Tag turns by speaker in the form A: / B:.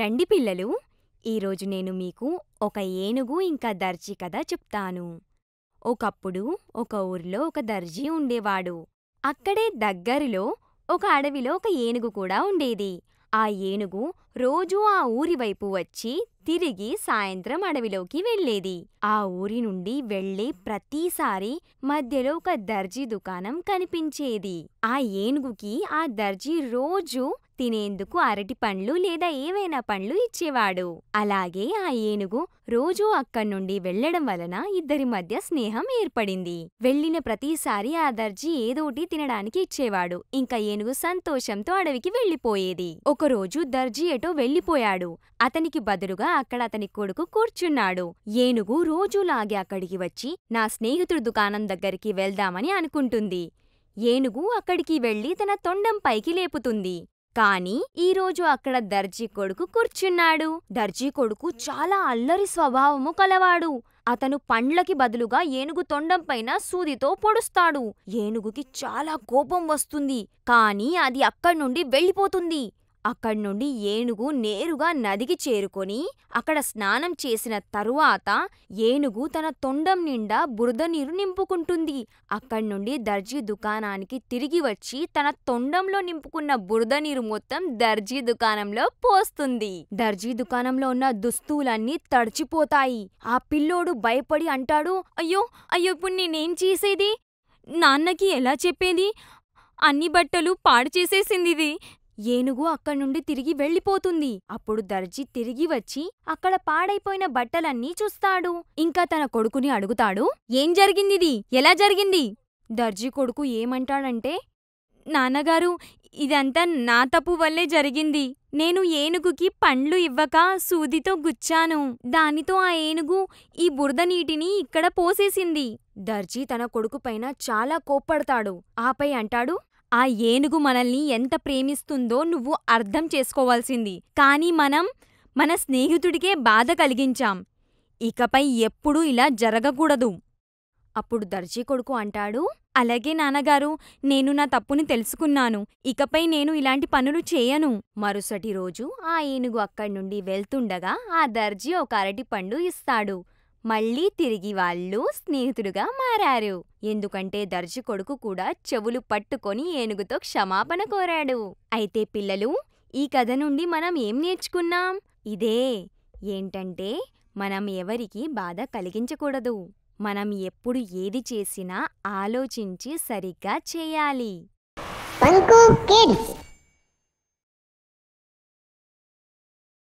A: రండి పిల్లలు ఈరోజు నేను మీకు ఒక ఏనుగు ఇంకా దర్జీ కథ చెప్తాను ఒకప్పుడు ఒక ఊర్లో ఒక దర్జీ ఉండేవాడు అక్కడే దగ్గరలో ఒక అడవిలో ఒక ఏనుగు కూడా ఉండేది ఆ ఏనుగు రోజూ ఆ ఊరివైపు వచ్చి తిరిగి సాయంత్రం అడవిలోకి వెళ్ళేది ఆ ఊరి నుండి వెళ్ళే ప్రతిసారి మధ్యలో ఒక దర్జీ దుకాణం కనిపించేది ఆ ఏనుగుకి ఆ దర్జీ రోజూ తినేందుకు అరటి పండ్లు లేదా ఏవైనా పండ్లు ఇచ్చేవాడు అలాగే ఆ ఏనుగు రోజూ అక్కడి నుండి వెళ్లడం వలన ఇద్దరి మధ్య స్నేహం ఏర్పడింది వెళ్లిన ప్రతిసారి ఆ దర్జీ ఏదోటి తినడానికి ఇచ్చేవాడు ఇంకా ఏనుగు సంతోషంతో అడవికి వెళ్లిపోయేది ఒకరోజు దర్జీ ఎటో వెళ్లిపోయాడు అతనికి బదులుగా అక్కడ అతని కొడుకు కూర్చున్నాడు ఏనుగు రోజూలాగే అక్కడికి వచ్చి నా స్నేహితుడు దుకాణం దగ్గరికి వెళ్దామని అనుకుంటుంది ఏనుగు అక్కడికి వెళ్లి తన తొండం పైకి లేపుతుంది కాని ఈరోజు అక్కడ దర్జీ కొడుకు కూర్చున్నాడు దర్జీ కొడుకు చాలా అల్లరి స్వభావము కలవాడు అతను పండ్లకి బదులుగా ఏనుగు తొండంపైన సూదితో పొడుస్తాడు ఏనుగుకి చాలా కోపం వస్తుంది కాని అది అక్కడ్నుండి వెళ్ళిపోతుంది అక్కడి నుండి ఏనుగు నేరుగా నదికి చేరుకొని అక్కడ స్నానం చేసిన తరువాత ఏనుగు తన తొండం నిండా బురద నీరు నింపుకుంటుంది అక్కడి నుండి దర్జీ దుకాణానికి తిరిగి వచ్చి తన తొండంలో నింపుకున్న బురద నీరు మొత్తం దర్జీ దుకాణంలో పోస్తుంది దర్జీ దుకాణంలో ఉన్న దుస్తువులన్నీ తడిచిపోతాయి ఆ పిల్లోడు భయపడి అంటాడు అయ్యో అయ్యో ఇప్పుడు నేనేం చేసేది నాన్నకి ఎలా చెప్పేది అన్ని బట్టలు పాడు చేసేసింది ఇది ఏనుగు అక్కడ్నుండి తిరిగి వెళ్ళిపోతుంది అప్పుడు దర్జీ తిరిగి వచ్చి అక్కడ పాడైపోయిన బట్టలన్నీ చూస్తాడు ఇంకా తన కొడుకుని అడుగుతాడు ఏం జరిగిందిది ఎలా జరిగింది దర్జీ కొడుకు ఏమంటాడంటే నాన్నగారు ఇదంతా నా తప్పు వల్లే జరిగింది నేను ఏనుగుకి పండ్లు ఇవ్వక సూదితో గుచ్చాను దానితో ఆ ఏనుగు ఈ బురద నీటిని ఇక్కడ పోసేసింది దర్జీ తన పైన చాలా కోప్పడతాడు ఆపై అంటాడు ఆ ఏనుగు మనల్ని ఎంత ప్రేమిస్తుందో నువ్వు అర్థం చేసుకోవాల్సింది కానీ మనం మన స్నేహితుడికే బాధ కలిగించాం ఇకపై ఎప్పుడూ ఇలా జరగకూడదు అప్పుడు దర్జీ కొడుకు అంటాడు అలాగే నాన్నగారు నేను నా తప్పుని తెలుసుకున్నాను ఇకపై నేను ఇలాంటి పనులు చేయను మరుసటి రోజు ఆ ఏనుగు అక్కడి నుండి వెళ్తుండగా ఆ దర్జీ ఒక అరటి పండు ఇస్తాడు మళ్ళీ తిరిగి వాళ్ళు స్నేహితులుగా మారారు ఎందుకంటే దర్జీ కొడుకు కూడా చెవులు పట్టుకొని ఏనుగుతో క్షమాపణ కోరాడు అయితే పిల్లలు ఈ కథ నుండి మనం ఏం నేర్చుకున్నాం ఇదే ఏంటంటే మనం ఎవరికి బాధ కలిగించకూడదు మనం ఎప్పుడు ఏది చేసినా ఆలోచించి సరిగ్గా చేయాలి